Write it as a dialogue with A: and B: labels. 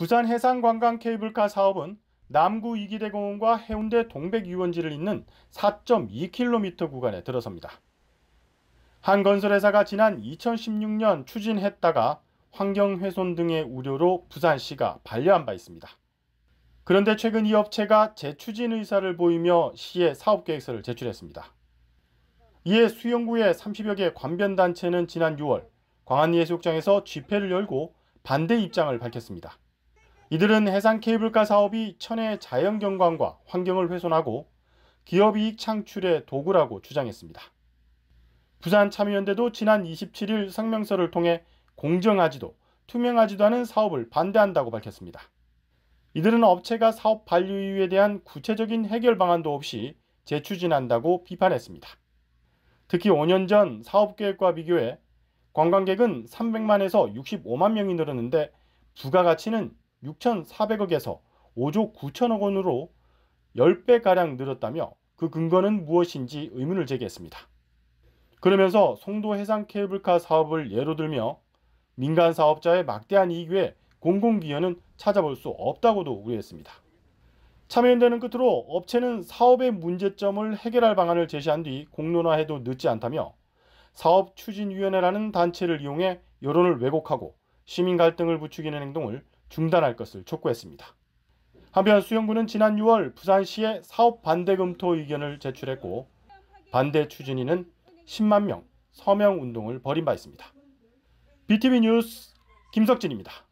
A: 부산 해상관광 케이블카 사업은 남구 이기대공원과 해운대 동백유원지를 잇는 4.2km 구간에 들어섭니다. 한 건설회사가 지난 2016년 추진했다가 환경훼손 등의 우려로 부산시가 반려한 바 있습니다. 그런데 최근 이 업체가 재추진 의사를 보이며 시에 사업계획서를 제출했습니다. 이에 수영구의 30여 개 관변단체는 지난 6월 광안리해수욕장에서 집회를 열고 반대 입장을 밝혔습니다. 이들은 해상 케이블카 사업이 천혜 자연경관과 환경을 훼손하고 기업이익 창출의 도구라고 주장했습니다. 부산참여연대도 지난 27일 성명서를 통해 공정하지도 투명하지도 않은 사업을 반대한다고 밝혔습니다. 이들은 업체가 사업 반류 이유에 대한 구체적인 해결 방안도 없이 재추진한다고 비판했습니다. 특히 5년 전 사업 계획과 비교해 관광객은 300만에서 65만 명이 늘었는데 부가가치는 6,400억에서 5조 9천억 원으로 10배가량 늘었다며 그 근거는 무엇인지 의문을 제기했습니다. 그러면서 송도 해상 케이블카 사업을 예로 들며 민간 사업자의 막대한 이익 외 공공기여는 찾아볼 수 없다고도 우려했습니다. 참여연대는 끝으로 업체는 사업의 문제점을 해결할 방안을 제시한 뒤 공론화해도 늦지 않다며 사업추진위원회라는 단체를 이용해 여론을 왜곡하고 시민 갈등을 부추기는 행동을 중단할 것을 촉구했습니다. 한편 수영구는 지난 6월 부산시에 사업 반대 검토 의견을 제출했고 반대 추진위는 10만 명 서명 운동을 벌인 바 있습니다. BTV 뉴스 김석진입니다.